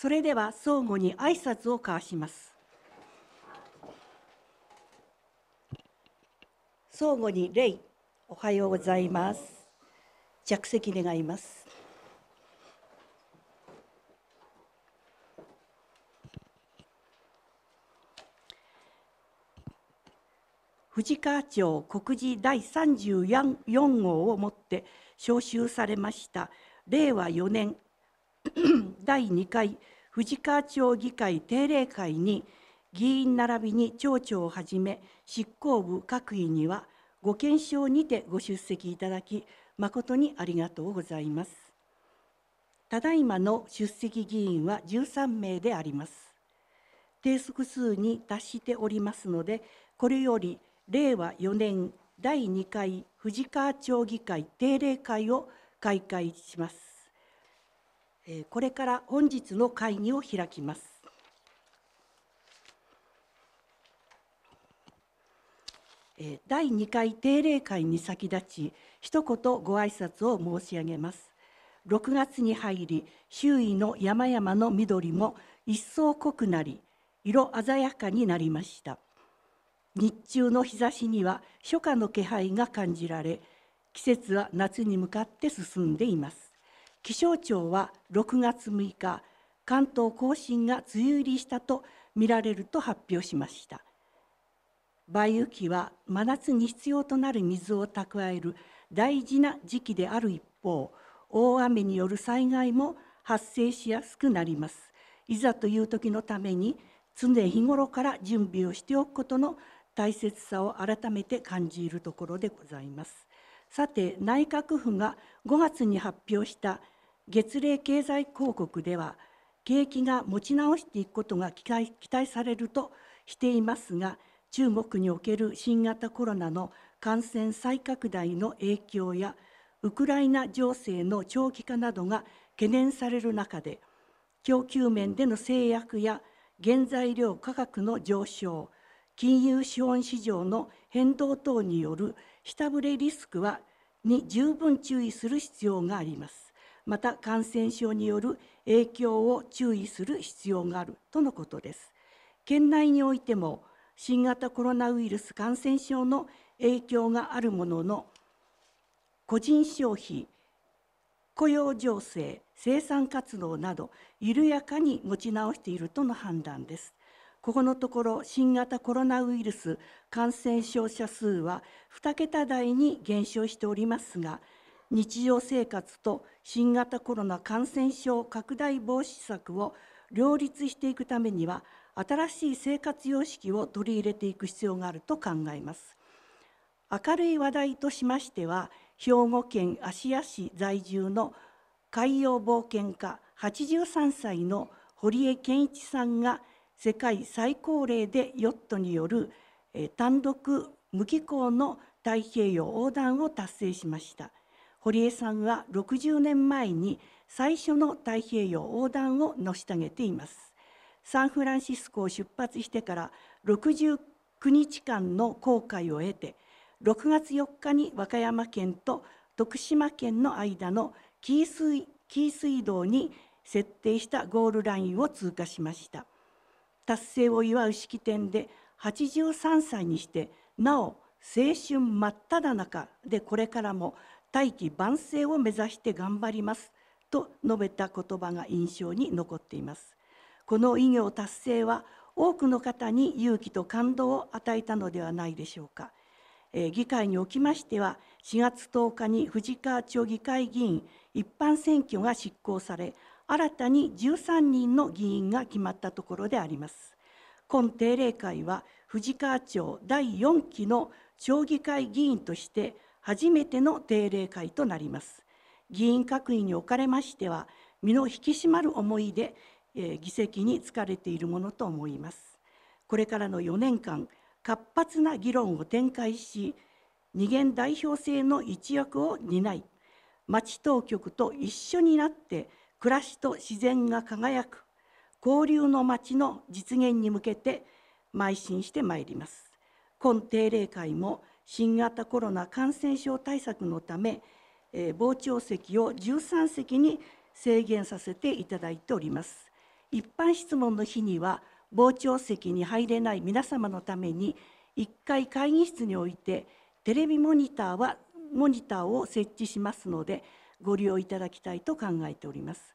それでは相互に挨拶を交わします相互に礼おはようございます着席願います藤川町告示第34号をもって召集されました令和4年 第2回藤川町議会定例会に議員並びに町長をはじめ執行部各位にはご検証にてご出席いただき誠にありがとうございますただいまの出席議員は13名であります定則数に達しておりますのでこれより令和4年第2回藤川町議会定例会を開会しますこれから本日の会議を開きます。第2回定例会に先立ち、一言ご挨拶を申し上げます。6月に入り、周囲の山々の緑も一層濃くなり、色鮮やかになりました。日中の日差しには初夏の気配が感じられ、季節は夏に向かって進んでいます。気象庁は6月6日関東甲信が梅雨入りしたと見られると発表しました梅雨期は真夏に必要となる水を蓄える大事な時期である一方大雨による災害も発生しやすくなりますいざという時のために常日頃から準備をしておくことの大切さを改めて感じるところでございますさて内閣府が5月に発表した月例経済広告では景気が持ち直していくことが期待されるとしていますが中国における新型コロナの感染再拡大の影響やウクライナ情勢の長期化などが懸念される中で供給面での制約や原材料価格の上昇金融資本市場の変動等による下振れリスクはに十分注意する必要がありますまた感染症による影響を注意する必要があるとのことです県内においても新型コロナウイルス感染症の影響があるものの個人消費雇用情勢生産活動など緩やかに持ち直しているとの判断ですここのところ新型コロナウイルス感染症者数は2桁台に減少しておりますが日常生活と新型コロナ感染症拡大防止策を両立していくためには新しい生活様式を取り入れていく必要があると考えます明るい話題としましては兵庫県芦屋市在住の海洋冒険家83歳の堀江健一さんが世界最高齢でヨットによる単独無寄港の太平洋横断を達成しました堀江さんは60年前に最初の太平洋横断を成し遂げていますサンフランシスコを出発してから69日間の航海を経て6月4日に和歌山県と徳島県の間の紀伊水道に設定したゴールラインを通過しました。達成を祝う式典で83歳にしてなお青春真っ只中でこれからも大器晩成を目指して頑張りますと述べた言葉が印象に残っていますこの偉業達成は多くの方に勇気と感動を与えたのではないでしょうか、えー、議会におきましては4月10日に藤川町議会議員一般選挙が執行され新たに13人の議員が決まったところであります。今定例会は藤川町第4期の町議会議員として初めての定例会となります。議員各位におかれましては、身の引き締まる思いで、えー、議席に就かれているものと思います。これからの4年間、活発な議論を展開し、二元代表制の一役を担い、町当局と一緒になって暮らしと自然が輝く交流の街の実現に向けて邁進してまいります今定例会も新型コロナ感染症対策のため、えー、傍聴席を13席に制限させていただいております一般質問の日には傍聴席に入れない皆様のために1回会議室においてテレビモニターはモニターを設置しますのでご利用いただきたいと考えております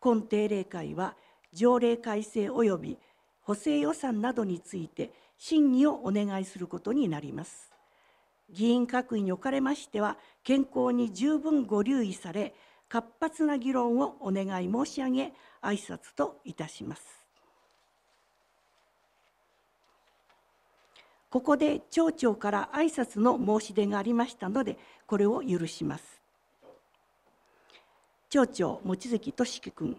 今定例会は条例改正及び補正予算などについて審議をお願いすることになります議員各位におかれましては健康に十分ご留意され活発な議論をお願い申し上げ挨拶といたしますここで町長から挨拶の申し出がありましたのでこれを許します町長望月俊樹君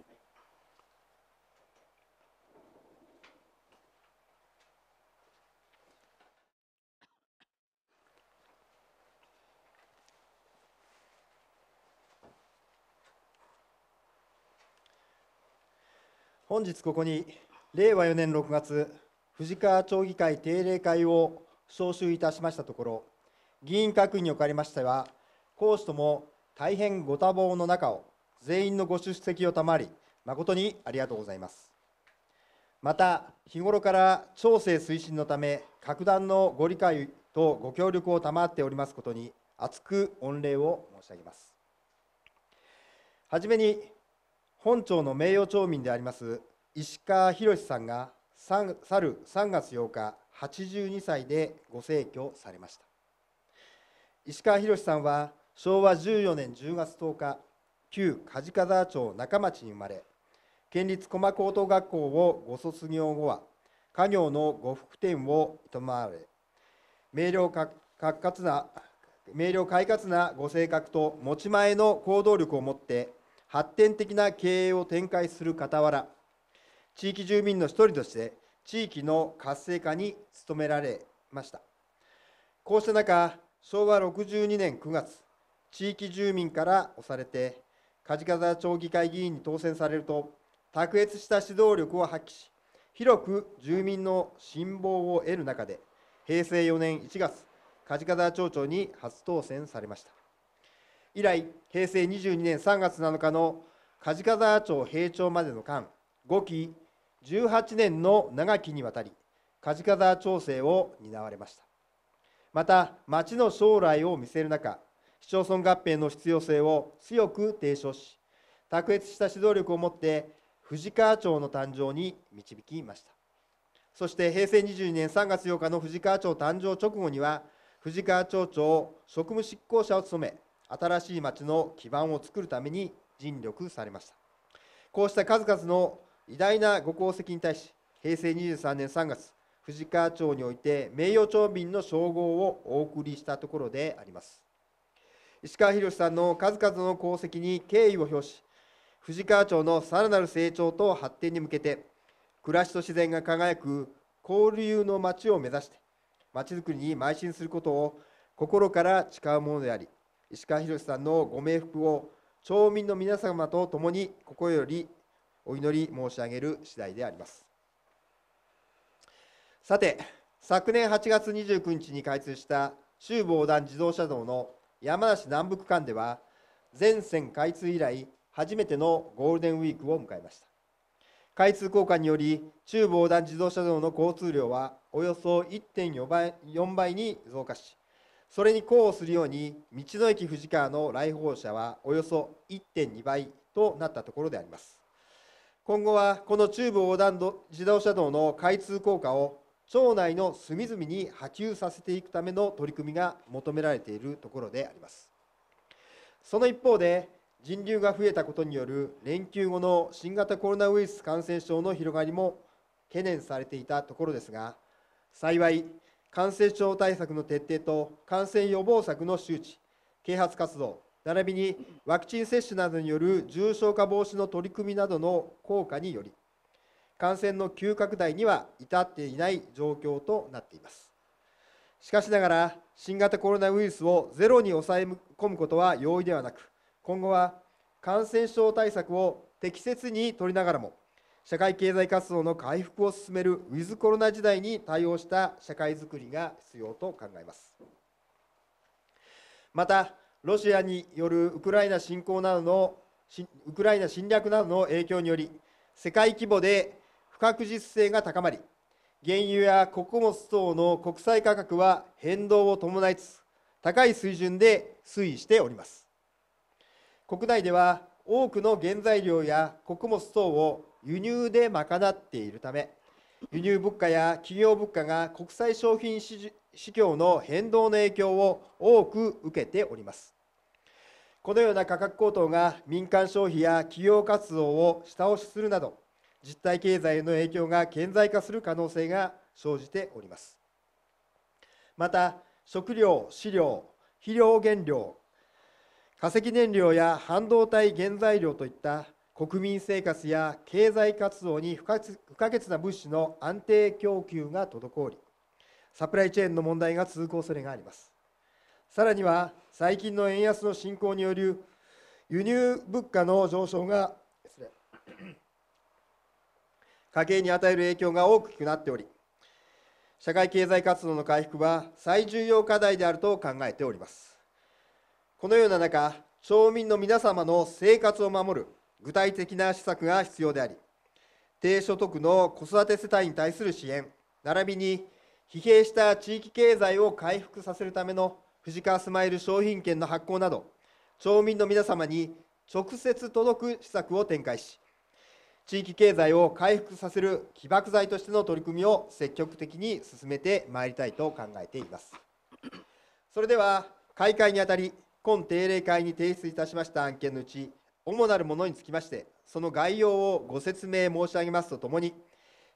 本日ここに令和4年6月藤川町議会定例会を招集いたしましたところ議員各位におかれましては公私とも大変ご多忙の中を全員のご出席を賜り、誠にありがとうございます。また、日頃から調整推進のため、格段のご理解とご協力を賜っておりますことに、厚く御礼を申し上げます。はじめに、本庁の名誉町民であります石川博さんが去る3月8日、82歳でご逝去されました。石川博さんは昭和14年10月10日旧梶川沢町中町に生まれ県立駒高等学校をご卒業後は家業の呉服店を営まれ明瞭か活な明瞭快活なご性格と持ち前の行動力を持って発展的な経営を展開する傍ら地域住民の一人として地域の活性化に努められましたこうした中昭和62年9月地域住民から押されて梶方町議会議員に当選されると、卓越した指導力を発揮し、広く住民の信望を得る中で、平成4年1月、梶方町長に初当選されました。以来、平成22年3月7日の梶方町閉庁までの間、5期18年の長きにわたり、梶方町政を担われました。また、町の将来を見せる中、市町村合併の必要性を強く提唱し卓越した指導力を持って藤川町の誕生に導きましたそして平成22年3月8日の藤川町誕生直後には藤川町長職務執行者を務め新しい町の基盤を作るために尽力されましたこうした数々の偉大なご功績に対し平成23年3月藤川町において名誉町民の称号をお送りしたところであります石川博さんの数々の功績に敬意を表し藤川町のさらなる成長と発展に向けて暮らしと自然が輝く交流の町を目指して町づくりに邁進することを心から誓うものであり石川博さんのご冥福を町民の皆様と共に心よりお祈り申し上げる次第でありますさて昨年8月29日に開通した中防弾自動車道の山梨南北間では全線開通以来初めてのゴールデンウィークを迎えました開通効果により中部横断自動車道の交通量はおよそ1.4倍倍に増加しそれに呼応するように道の駅藤川の来訪者はおよそ1.2倍となったところであります今後はこの中部横断自動車道の開通効果を町内の隅々に波及させていくための取り組みが求められているところでありますその一方で人流が増えたことによる連休後の新型コロナウイルス感染症の広がりも懸念されていたところですが幸い感染症対策の徹底と感染予防策の周知啓発活動並びにワクチン接種などによる重症化防止の取り組みなどの効果により感染の急拡大には至っていない状況となっていますしかしながら新型コロナウイルスをゼロに抑え込むことは容易ではなく今後は感染症対策を適切に取りながらも社会経済活動の回復を進めるウィズコロナ時代に対応した社会づくりが必要と考えますまたロシアによるウクライナ侵攻などのウクライナ侵略などの影響により世界規模で不確実性が高まり原油や穀物等の国際価格は変動を伴いつつ高い水準で推移しております国内では多くの原材料や穀物等を輸入で賄っているため輸入物価や企業物価が国際商品市況の変動の影響を多く受けておりますこのような価格高騰が民間消費や企業活動を下押しするなど実体経済への影響が顕在化する可能性が生じておりますまた食料飼料肥料原料化石燃料や半導体原材料といった国民生活や経済活動に不可欠な物資の安定供給が滞りサプライチェーンの問題が続く恐れがありますさらには最近の円安の進行による輸入物価の上昇が家計に与える影響が大きくなっており社会経済活動の回復は最重要課題であると考えておりますこのような中町民の皆様の生活を守る具体的な施策が必要であり低所得の子育て世帯に対する支援並びに疲弊した地域経済を回復させるための藤川スマイル商品券の発行など町民の皆様に直接届く施策を展開し地域経済を回復させる起爆剤としての取り組みを積極的に進めてまいりたいと考えていますそれでは開会にあたり今定例会に提出いたしました案件のうち主なるものにつきましてその概要をご説明申し上げますとともに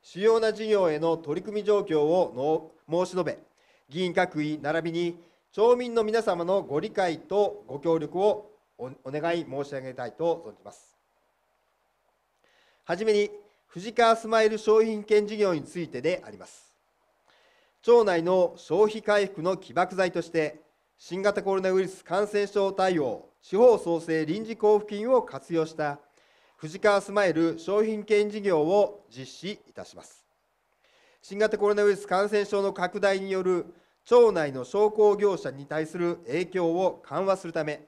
主要な事業への取り組み状況を申し述べ議員各位並びに町民の皆様のご理解とご協力をお願い申し上げたいと存じますはじめに藤川スマイル商品券事業についてであります町内の消費回復の起爆剤として新型コロナウイルス感染症対応地方創生臨時交付金を活用した藤川スマイル商品券事業を実施いたします新型コロナウイルス感染症の拡大による町内の商工業者に対する影響を緩和するため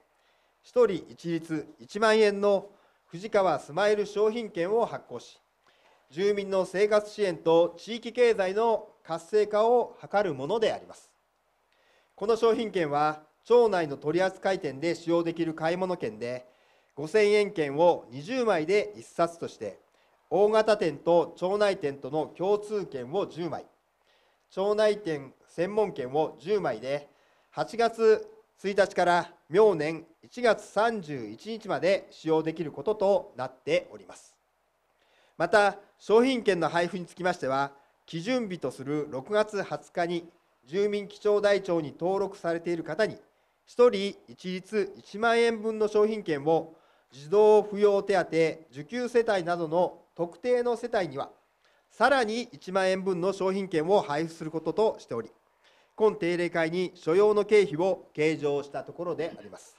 1人一律1万円の藤川スマイル商品券を発行し住民の生活支援と地域経済の活性化を図るものでありますこの商品券は町内の取扱店で使用できる買い物券で5000円券を20枚で1冊として大型店と町内店との共通券を10枚町内店専門券を10枚で8月1日から明年1月31日まで使用できることとなっておりますまた商品券の配布につきましては基準日とする6月20日に住民基調台帳に登録されている方に1人一律1万円分の商品券を児童扶養手当受給世帯などの特定の世帯にはさらに1万円分の商品券を配布することとしており今定例会に所要の経費を計上したところであります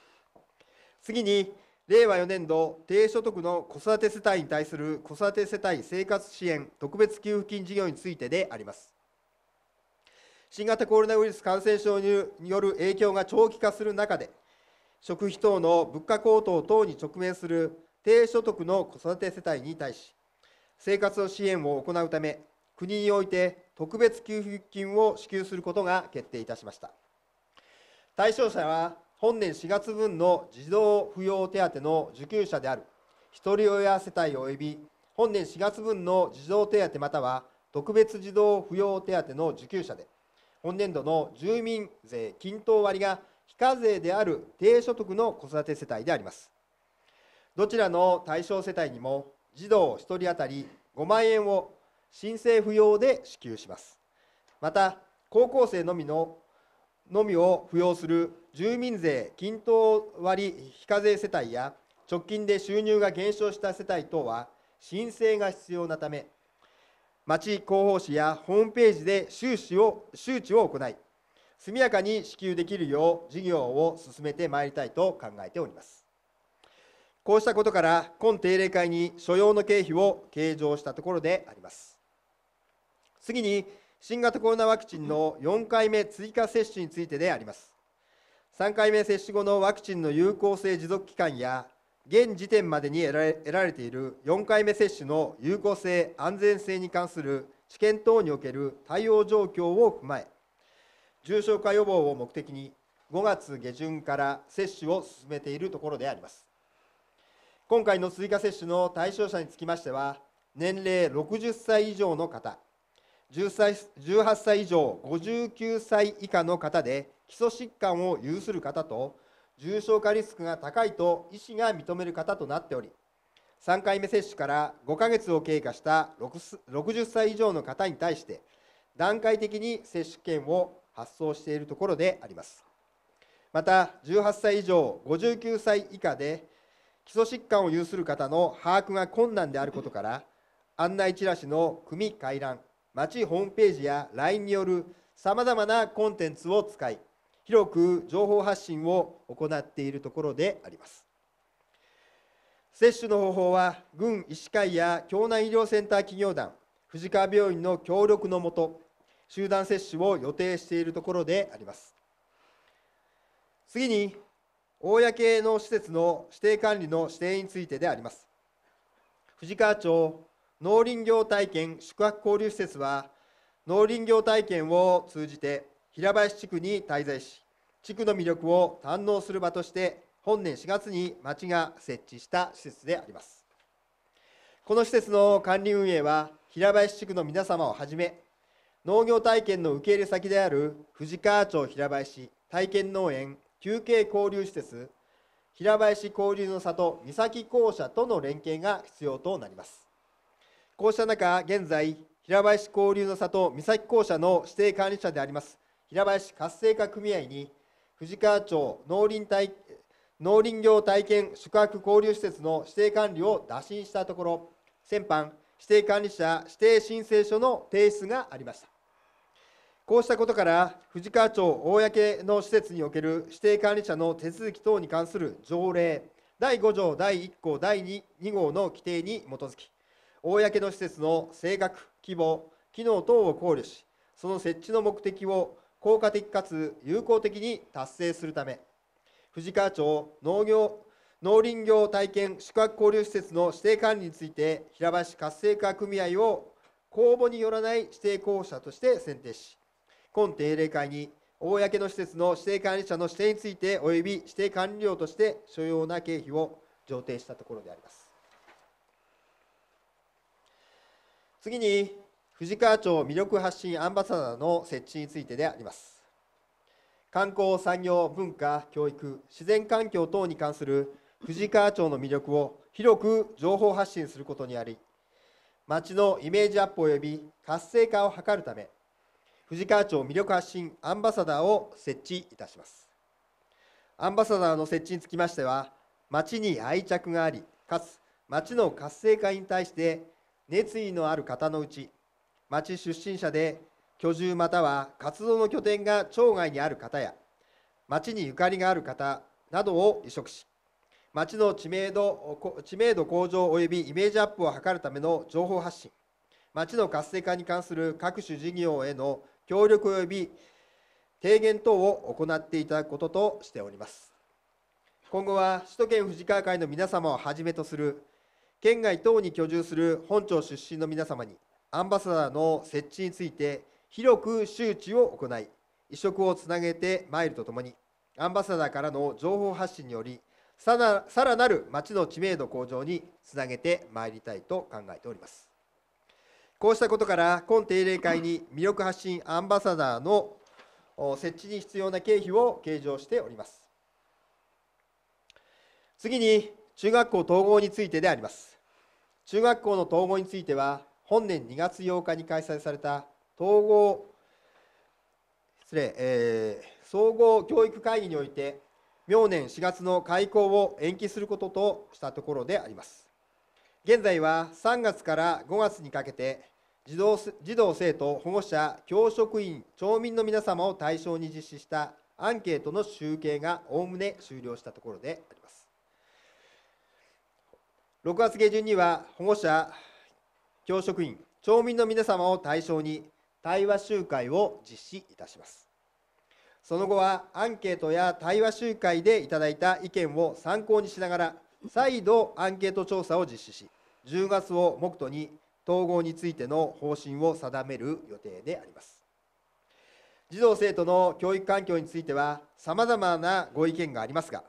次に令和4年度低所得の子育て世帯に対する子育て世帯生活支援特別給付金事業についてであります新型コロナウイルス感染症による影響が長期化する中で食費等の物価高騰等に直面する低所得の子育て世帯に対し生活の支援を行うため国において特別給付金を支給することが決定いたしました対象者は本年4月分の児童扶養手当の受給者であるひとり親世帯及び本年4月分の児童手当または特別児童扶養手当の受給者で本年度の住民税均等割が非課税である低所得の子育て世帯でありますどちらの対象世帯にも児童1人当たり5万円を申請不要で支給しますまた高校生のみののみを扶養する住民税均等割非課税世帯や直近で収入が減少した世帯等は申請が必要なため町広報誌やホームページで収支を周知を行い速やかに支給できるよう事業を進めてまいりたいと考えておりますこうしたことから今定例会に所要の経費を計上したところであります次に新型コロナワクチンの4回目追加接種についてであります3回目接種後のワクチンの有効性持続期間や現時点までに得られている4回目接種の有効性安全性に関する知見等における対応状況を踏まえ重症化予防を目的に5月下旬から接種を進めているところであります今回の追加接種の対象者につきましては年齢60歳以上の方18歳以上59歳以下の方で基礎疾患を有する方と重症化リスクが高いと医師が認める方となっており3回目接種から5ヶ月を経過した60歳以上の方に対して段階的に接種券を発送しているところでありますまた18歳以上59歳以下で基礎疾患を有する方の把握が困難であることから案内チラシの組回覧町ホームページや LINE によるさまざまなコンテンツを使い広く情報発信を行っているところであります接種の方法は軍医師会や京南医療センター企業団藤川病院の協力のもと集団接種を予定しているところであります次に公の施設の指定管理の指定についてであります藤川町農林業体験宿泊交流施設は農林業体験を通じて平林地区に滞在し地区の魅力を堪能する場として本年4月に町が設置した施設でありますこの施設の管理運営は平林地区の皆様をはじめ農業体験の受け入れ先である藤川町平林体験農園休憩交流施設平林交流の里三崎校舎との連携が必要となりますこうした中、現在、平林交流の里三崎校舎の指定管理者であります、平林活性化組合に、藤川町農林体農林業体験宿泊交流施設の指定管理を打診したところ、先般、指定管理者指定申請書の提出がありました。こうしたことから、藤川町公の施設における指定管理者の手続き等に関する条例、第5条第1項第 2, 2号の規定に基づき、公の施設の性格規模機能等を考慮しその設置の目的を効果的かつ有効的に達成するため藤川町農業農林業体験宿泊交流施設の指定管理について平林活性化組合を公募によらない指定候補者として選定し今定例会に公の施設の指定管理者の指定について及び指定管理料として所要な経費を上呈したところであります。次に藤川町魅力発信アンバサダーの設置についてであります観光産業文化教育自然環境等に関する藤川町の魅力を広く情報発信することにあり町のイメージアップ及び活性化を図るため藤川町魅力発信アンバサダーを設置いたしますアンバサダーの設置につきましては町に愛着がありかつ町の活性化に対して熱意のある方のうち町出身者で居住または活動の拠点が町外にある方や町にゆかりがある方などを移植し町の知名度知名度向上及びイメージアップを図るための情報発信町の活性化に関する各種事業への協力及び提言等を行っていただくこととしております今後は首都圏富士川会の皆様をはじめとする県外等に居住する本庁出身の皆様にアンバサダーの設置について広く周知を行い移植をつなげてまいるとともにアンバサダーからの情報発信によりさらなる町の知名度向上につなげてまいりたいと考えておりますこうしたことから今定例会に魅力発信アンバサダーの設置に必要な経費を計上しております次に中学校統合についてであります中学校の統合については本年2月8日に開催された統合失礼、えー、総合教育会議において明年4月の開校を延期することとしたところであります現在は3月から5月にかけて児童児童生徒保護者教職員町民の皆様を対象に実施したアンケートの集計がおおむね終了したところであります6月下旬には保護者、教職員、町民の皆様を対象に対話集会を実施いたします。その後はアンケートや対話集会でいただいた意見を参考にしながら再度アンケート調査を実施し10月を目途に統合についての方針を定める予定であります児童生徒の教育環境についてはさまざまなご意見がありますが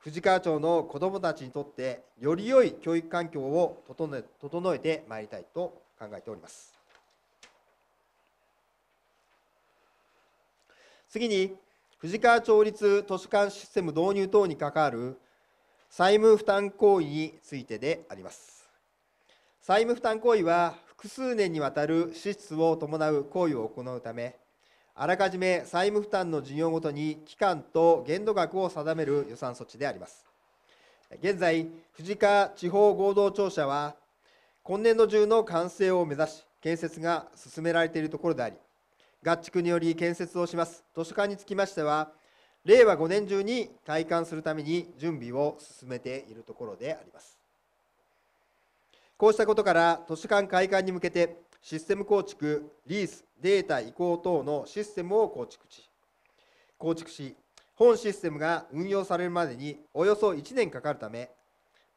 藤川町の子どもたちにとってより良い教育環境を整えてまいりたいと考えております次に藤川町立図書館システム導入等に関わる債務負担行為についてであります債務負担行為は複数年にわたる支出を伴う行為を行うためあらかじめ債務負担の事業ごとに期間と限度額を定める予算措置であります現在藤川地方合同庁舎は今年度中の完成を目指し建設が進められているところであり合築により建設をします図書館につきましては令和5年中に開館するために準備を進めているところでありますこうしたことから図書館開館に向けてシステム構築、リース、データ移行等のシステムを構築し、構築し本システムが運用されるまでにおよそ1年かかるため、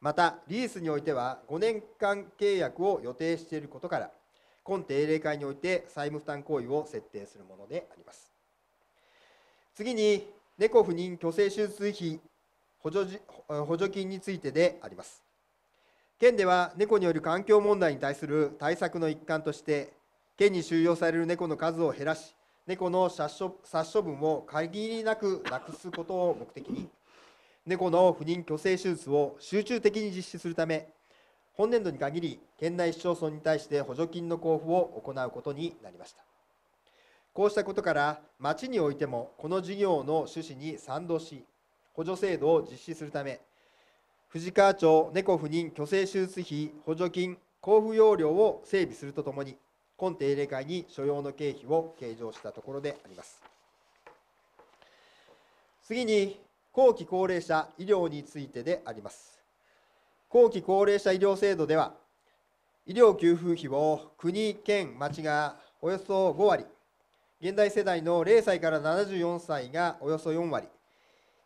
またリースにおいては5年間契約を予定していることから、今定例会において債務負担行為を設定するものであります。次に、猫不妊去勢手術費補助補助金についてであります。県では猫による環境問題に対する対策の一環として県に収容される猫の数を減らし猫の殺処分を限りなくなくすことを目的に猫の不妊去勢手術を集中的に実施するため本年度に限り県内市町村に対して補助金の交付を行うことになりましたこうしたことから町においてもこの事業の趣旨に賛同し補助制度を実施するため藤川町猫不妊去勢手術費補助金交付要領を整備するとともに今定例会に所要の経費を計上したところであります次に後期高齢者医療についてであります後期高齢者医療制度では医療給付費を国県町がおよそ5割現代世代の0歳から74歳がおよそ4割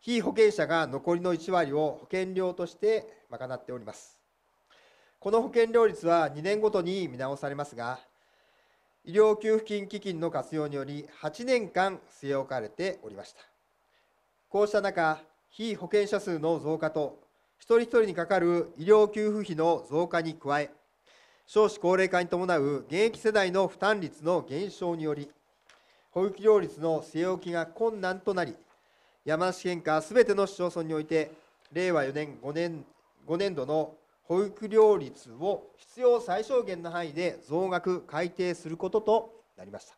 被保険者が残りの1割を保険料として賄っておりますこの保険料率は2年ごとに見直されますが医療給付金基金の活用により8年間据え置かれておりましたこうした中被保険者数の増加と一人一人にかかる医療給付費の増加に加え少子高齢化に伴う現役世代の負担率の減少により保育料率の据え置きが困難となり山梨県下すべての市町村において令和4年5年 ,5 年度の保育料率を必要最小限の範囲で増額改定することとなりました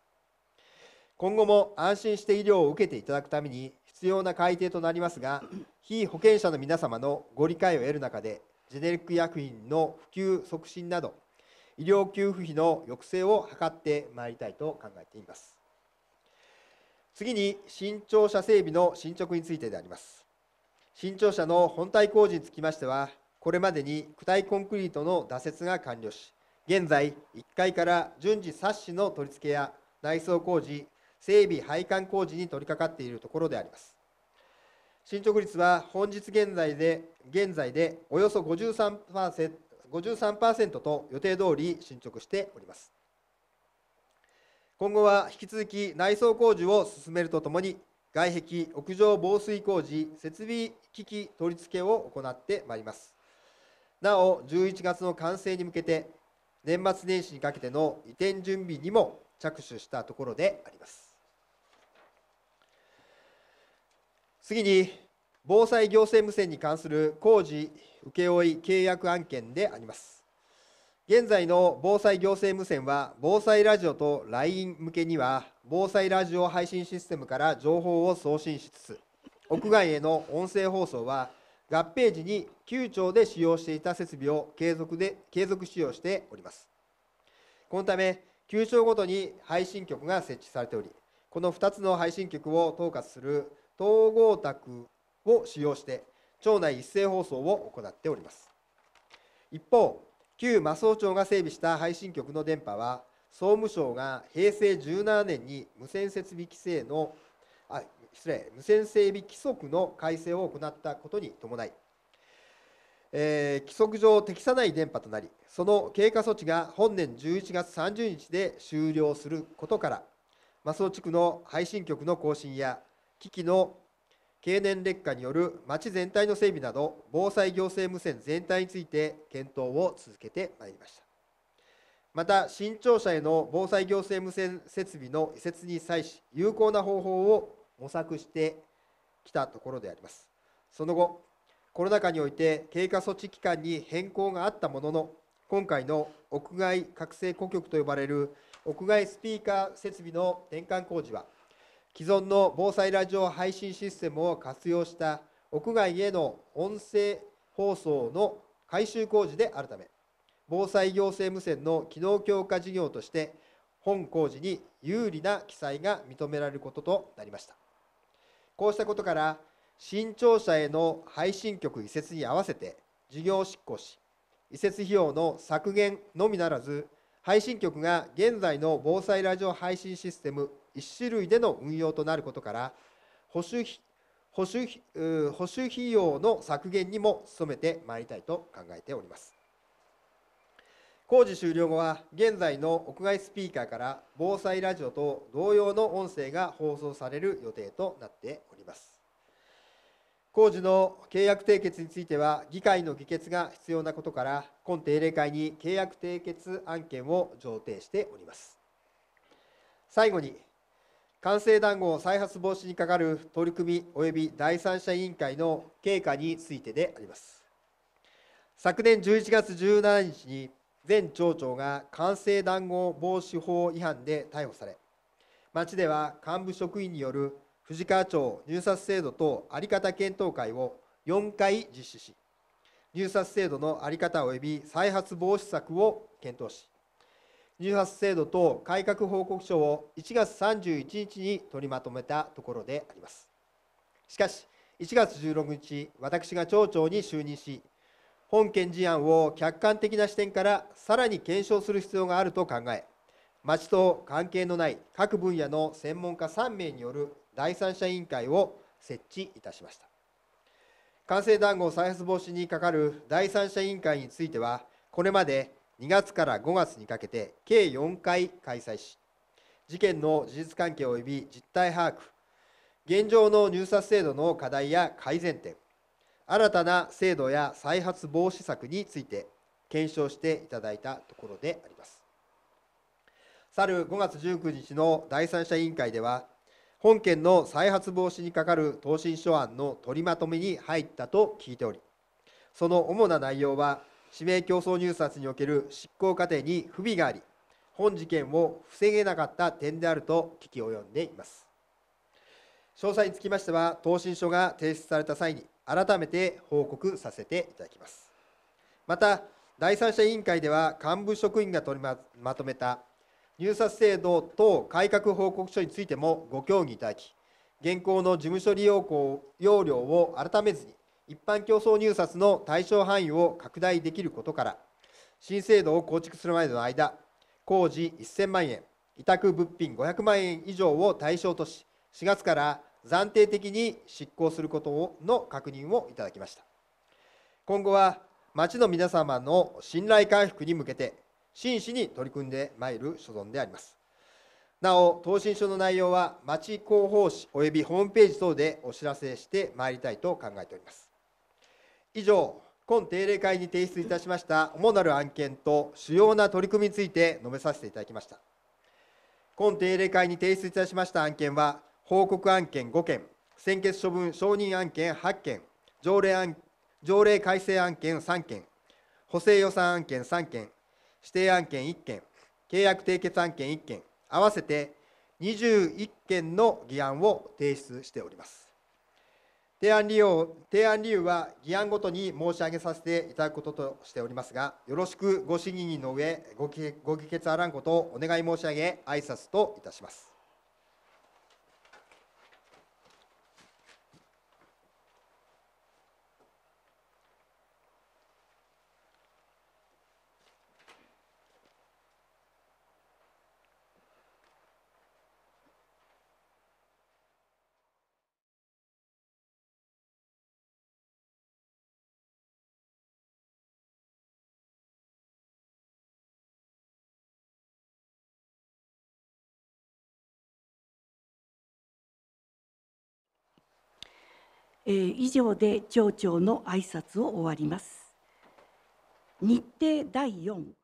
今後も安心して医療を受けていただくために必要な改定となりますが非保険者の皆様のご理解を得る中でジェネリック薬品の普及促進など医療給付費の抑制を図ってまいりたいと考えています次に新庁舎整備の進捗についてであります新庁舎の本体工事につきましてはこれまでに躯体コンクリートの打設が完了し現在1階から順次サッシの取り付けや内装工事整備配管工事に取り掛かっているところであります進捗率は本日現在で現在でおよそ 53%, 53と予定通り進捗しております今後は引き続き内装工事を進めるとともに外壁屋上防水工事設備機器取り付けを行ってまいりますなお11月の完成に向けて年末年始にかけての移転準備にも着手したところであります次に防災行政無線に関する工事請負契約案件であります現在の防災行政無線は防災ラジオと LINE 向けには防災ラジオ配信システムから情報を送信しつつ屋外への音声放送は合併時に9町で使用していた設備を継続で継続使用しておりますこのため9町ごとに配信局が設置されておりこの2つの配信局を統括する統合宅を使用して町内一斉放送を行っております一方旧麻生町が整備した配信局の電波は総務省が平成17年に無線設備規制のあ失礼無線整備規則の改正を行ったことに伴い、えー、規則上適さない電波となりその経過措置が本年11月30日で終了することから麻生地区の配信局の更新や機器の経年劣化による町全体の整備など防災行政無線全体について検討を続けてまいりましたまた新庁舎への防災行政無線設備の移設に際し有効な方法を模索してきたところでありますその後コロナ禍において経過措置期間に変更があったものの今回の屋外覚醒顧局と呼ばれる屋外スピーカー設備の転換工事は既存の防災ラジオ配信システムを活用した屋外への音声放送の改修工事であるため防災行政無線の機能強化事業として本工事に有利な記載が認められることとなりましたこうしたことから新庁舎への配信局移設に合わせて事業執行し移設費用の削減のみならず配信局が現在の防災ラジオ配信システム1種類での運用となることから保守保守保守費用の削減にも努めてまいりたいと考えております工事終了後は現在の屋外スピーカーから防災ラジオと同様の音声が放送される予定となっております工事の契約締結については議会の議決が必要なことから今定例会に契約締結案件を上呈しております最後に完成談合再発防止に係る取り組み及び第三者委員会の経過についてであります昨年11月17日に前町長が完成談合防止法違反で逮捕され町では幹部職員による藤川町入札制度等在り方検討会を4回実施し入札制度の在り方及び再発防止策を検討し18制度等改革報告書を1月31日に取りまとめたところでありますしかし1月16日私が町長に就任し本件事案を客観的な視点からさらに検証する必要があると考え町と関係のない各分野の専門家3名による第三者委員会を設置いたしました完成談合再発防止に係る第三者委員会についてはこれまで2月から5月にかけて計4回開催し事件の事実関係及び実態把握現状の入札制度の課題や改善点新たな制度や再発防止策について検証していただいたところであります去る5月19日の第三者委員会では本件の再発防止に係る答申書案の取りまとめに入ったと聞いておりその主な内容は指名競争入札における執行過程に不備があり本事件を防げなかった点であると聞き及んでいます詳細につきましては答申書が提出された際に改めて報告させていただきますまた第三者委員会では幹部職員が取りまとめた入札制度等改革報告書についてもご協議いただき現行の事務所利用領を改めずに一般競争入札の対象範囲を拡大できることから新制度を構築するまでの間工事1000万円委託物品500万円以上を対象とし4月から暫定的に執行することの確認をいただきました今後は町の皆様の信頼回復に向けて真摯に取り組んでまいる所存でありますなお答申書の内容は町広報誌及びホームページ等でお知らせしてまいりたいと考えております以上今定例会に提出いたしました主なる案件と主要な取り組みについて述べさせていただきました今定例会に提出いたしました案件は報告案件5件専決処分承認案件8件条例案条例改正案件3件補正予算案件3件指定案件1件契約締結案件1件合わせて21件の議案を提出しております提案理由提案理由は議案ごとに申し上げさせていただくこととしておりますが、よろしくご審議の上、ご議決あらんことをお願い申し上げ、挨拶といたします。えー、以上で町長の挨拶を終わります。日程第4